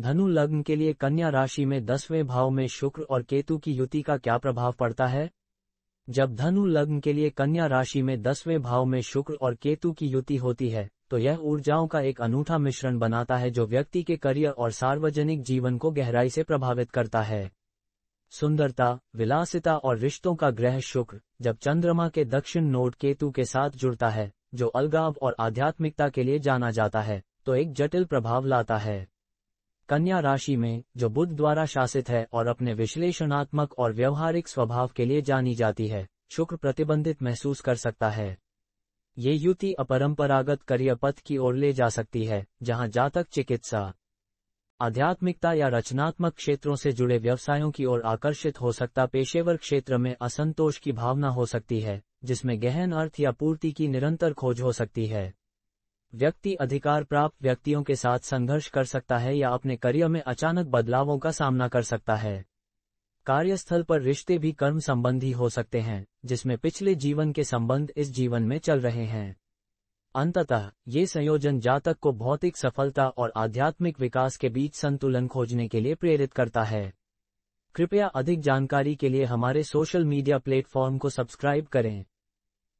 धनु लग्न के लिए कन्या राशि में दसवें भाव में शुक्र और केतु की युति का क्या प्रभाव पड़ता है जब धनु लग्न के लिए कन्या राशि में दसवें भाव में शुक्र और केतु की युति होती है तो यह ऊर्जाओं का एक अनूठा मिश्रण बनाता है जो व्यक्ति के करियर और सार्वजनिक जीवन को गहराई से प्रभावित करता है सुंदरता विलासिता और रिश्तों का ग्रह शुक्र जब चंद्रमा के दक्षिण नोट केतु के साथ जुड़ता है जो अलगाव और आध्यात्मिकता के लिए जाना जाता है तो एक जटिल प्रभाव लाता है कन्या राशि में जो बुद्ध द्वारा शासित है और अपने विश्लेषणात्मक और व्यवहारिक स्वभाव के लिए जानी जाती है शुक्र प्रतिबंधित महसूस कर सकता है ये युति अपरंपरागत करियर पथ की ओर ले जा सकती है जहां जातक चिकित्सा आध्यात्मिकता या रचनात्मक क्षेत्रों से जुड़े व्यवसायों की ओर आकर्षित हो सकता पेशेवर क्षेत्र में असंतोष की भावना हो सकती है जिसमें गहन अर्थ या पूर्ति की निरंतर खोज हो सकती है व्यक्ति अधिकार प्राप्त व्यक्तियों के साथ संघर्ष कर सकता है या अपने करियर में अचानक बदलावों का सामना कर सकता है कार्यस्थल पर रिश्ते भी कर्म संबंधी हो सकते हैं जिसमें पिछले जीवन के संबंध इस जीवन में चल रहे हैं अंततः ये संयोजन जातक को भौतिक सफलता और आध्यात्मिक विकास के बीच संतुलन खोजने के लिए प्रेरित करता है कृपया अधिक जानकारी के लिए हमारे सोशल मीडिया प्लेटफॉर्म को सब्सक्राइब करें